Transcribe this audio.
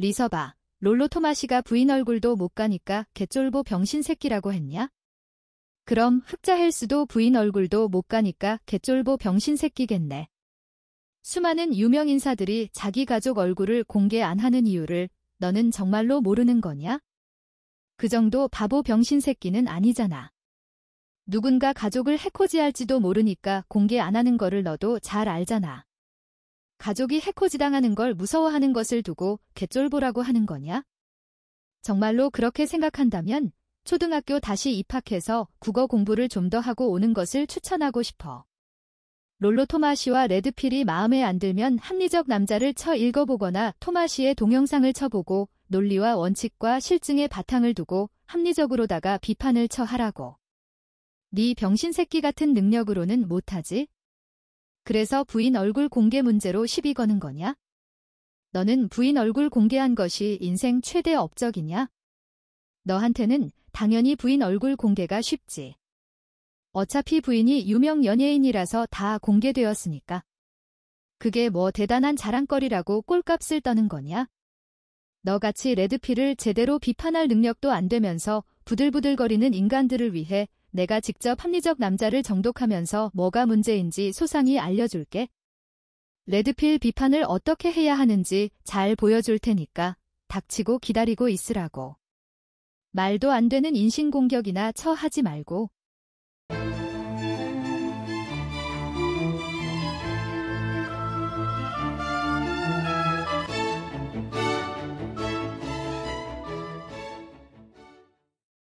리서바, 롤로 토마시가 부인 얼굴도 못 가니까 개쫄보 병신새끼라고 했냐? 그럼 흑자 헬스도 부인 얼굴도 못 가니까 개쫄보 병신새끼겠네. 수많은 유명 인사들이 자기 가족 얼굴을 공개 안 하는 이유를 너는 정말로 모르는 거냐? 그 정도 바보 병신새끼는 아니잖아. 누군가 가족을 해코지할지도 모르니까 공개 안 하는 거를 너도 잘 알잖아. 가족이 해코지당하는 걸 무서워하는 것을 두고 개쫄보라고 하는 거냐? 정말로 그렇게 생각한다면 초등학교 다시 입학해서 국어 공부를 좀 더 하고 오는 것을 추천하고 싶어. 롤로 토마시와 레드필이 마음에 안 들면 합리적 남자를 쳐 읽어보거나 토마시의 동영상을 쳐보고 논리와 원칙과 실증의 바탕을 두고 합리적으로다가 비판을 쳐하라고. 네 병신새끼 같은 능력으로는 못하지? 그래서 부인 얼굴 공개 문제로 시비 거는 거냐? 너는 부인 얼굴 공개한 것이 인생 최대 업적이냐? 너한테는 당연히 부인 얼굴 공개가 쉽지. 어차피 부인이 유명 연예인이라서 다 공개되었으니까. 그게 뭐 대단한 자랑거리라고 꼴값을 떠는 거냐? 너같이 레드필을 제대로 비판할 능력도 안 되면서 부들부들거리는 인간들을 위해 내가 직접 합리적 남자를 정독하면서 뭐가 문제인지 소상히 알려줄게. 레드필 비판을 어떻게 해야 하는지 잘 보여줄 테니까 닥치고 기다리고 있으라고. 말도 안 되는 인신공격이나 처하지 말고